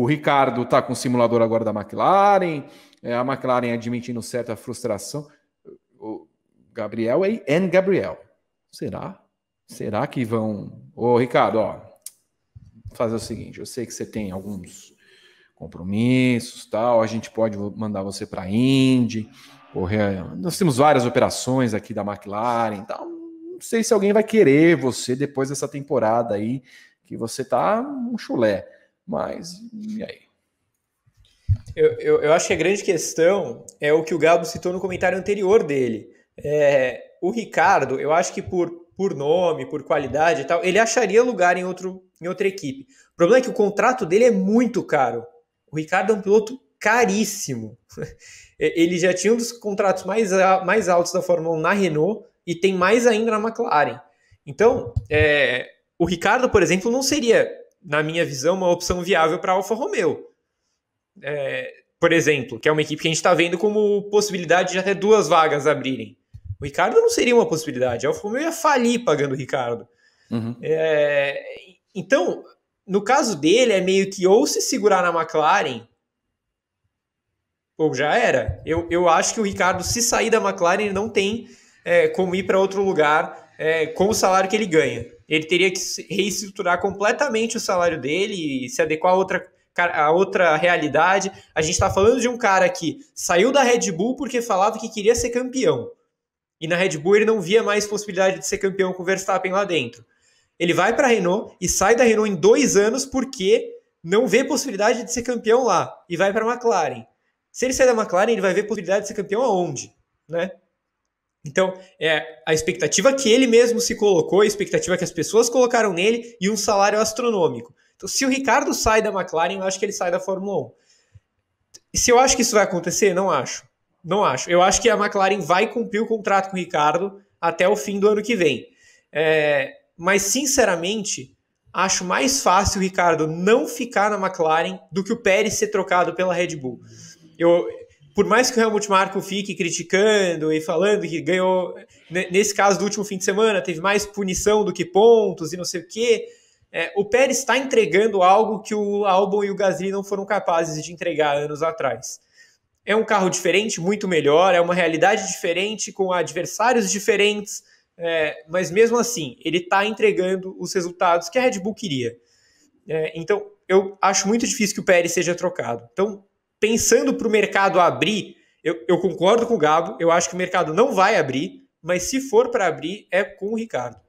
O Ricardo está com o simulador agora da McLaren, é, a McLaren admitindo certa frustração. O Gabriel e N. Gabriel. Será? Será que vão. Ô, Ricardo, ó, fazer o seguinte: eu sei que você tem alguns compromissos tal, a gente pode mandar você para a Indy, correr. Nós temos várias operações aqui da McLaren, então não sei se alguém vai querer você depois dessa temporada aí, que você tá um chulé. Mas, e aí? Eu, eu, eu, acho que a grande questão é o que o Gabo citou no comentário anterior dele. É, o Ricardo, eu acho que por, por nome, por qualidade e tal, ele acharia lugar em, outro, em outra equipe. O problema é que o contrato dele é muito caro. O Ricardo é um piloto caríssimo. Ele já tinha um dos contratos mais, mais altos da Fórmula 1 na Renault e tem mais ainda na McLaren. Então, é, o Ricardo, por exemplo, não seria na minha visão, uma opção viável para Alfa Romeo. É, por exemplo, que é uma equipe que a gente está vendo como possibilidade de até duas vagas abrirem. O Ricardo não seria uma possibilidade. A Alfa Romeo ia falir pagando o Ricardo. Uhum. É, então, no caso dele, é meio que ou se segurar na McLaren, ou já era. Eu, eu acho que o Ricardo, se sair da McLaren, ele não tem é, como ir para outro lugar é, com o salário que ele ganha ele teria que reestruturar completamente o salário dele e se adequar a outra, a outra realidade. A gente está falando de um cara que saiu da Red Bull porque falava que queria ser campeão. E na Red Bull ele não via mais possibilidade de ser campeão com o Verstappen lá dentro. Ele vai para a Renault e sai da Renault em dois anos porque não vê possibilidade de ser campeão lá e vai para a McLaren. Se ele sair da McLaren, ele vai ver possibilidade de ser campeão aonde, né? Então, é a expectativa que ele mesmo se colocou, a expectativa que as pessoas colocaram nele e um salário astronômico. Então, se o Ricardo sai da McLaren, eu acho que ele sai da Fórmula 1. Se eu acho que isso vai acontecer, não acho. Não acho. Eu acho que a McLaren vai cumprir o contrato com o Ricardo até o fim do ano que vem. É, mas, sinceramente, acho mais fácil o Ricardo não ficar na McLaren do que o Pérez ser trocado pela Red Bull. Eu, por mais que o Helmut Marko fique criticando e falando que ganhou, né, nesse caso do último fim de semana, teve mais punição do que pontos e não sei o quê, é, o Pérez está entregando algo que o Albon e o Gasly não foram capazes de entregar anos atrás. É um carro diferente, muito melhor, é uma realidade diferente, com adversários diferentes, é, mas mesmo assim, ele está entregando os resultados que a Red Bull queria. É, então, eu acho muito difícil que o Pérez seja trocado. Então, pensando para o mercado abrir, eu, eu concordo com o Gabo, eu acho que o mercado não vai abrir, mas se for para abrir, é com o Ricardo.